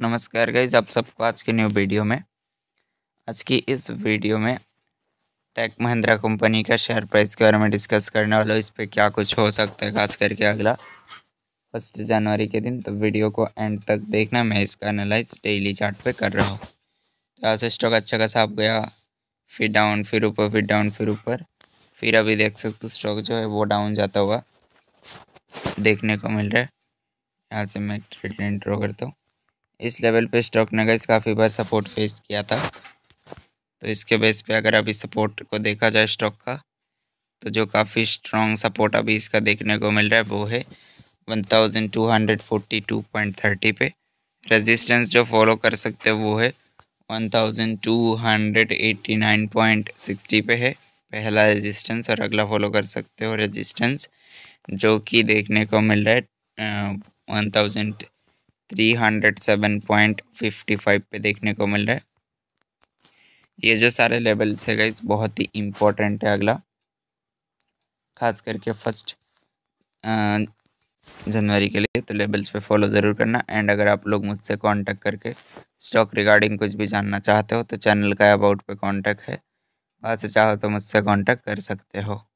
नमस्कार गाइज आप सबको आज के न्यू वीडियो में आज की इस वीडियो में टेक महिंद्रा कंपनी का शेयर प्राइस के बारे में डिस्कस करने वाला इस पर क्या कुछ हो सकता है खास करके अगला फर्स्ट जनवरी के दिन तो वीडियो को एंड तक देखना मैं इसका एनालाइज डेली चार्ट पे कर रहा हूँ तो से स्टॉक अच्छा खासा आप गया फिर डाउन फिर ऊपर फिर डाउन फिर ऊपर फिर अभी देख सकते हो स्टॉक जो है वो डाउन जाता हुआ देखने को मिल रहा है यहाँ से मैं ट्रेड ड्रॉ करता हूँ इस लेवल पे स्टॉक ने गाइस काफ़ी बार सपोर्ट फेस किया था तो इसके बेस पे अगर अभी सपोर्ट को देखा जाए स्टॉक का तो जो काफ़ी स्ट्रॉन्ग सपोर्ट अभी इसका देखने को मिल रहा है वो है वन पे रेजिस्टेंस जो फॉलो कर सकते हो वो है 1289.60 पे है पहला रेजिस्टेंस और अगला फॉलो कर सकते हो रेजिस्टेंस जो कि देखने को मिल रहा है one thousand three hundred seven point fifty five पे देखने को मिल रहा है ये जो सारे लेवल्स है गाइज बहुत ही इम्पोर्टेंट है अगला खास करके फर्स्ट जनवरी के लिए तो लेवल्स पे फॉलो ज़रूर करना एंड अगर आप लोग मुझसे कांटेक्ट करके स्टॉक रिगार्डिंग कुछ भी जानना चाहते हो तो चैनल का अबाउट पे कांटेक्ट है वहाँ से चाहो तो मुझसे कांटेक्ट कर सकते हो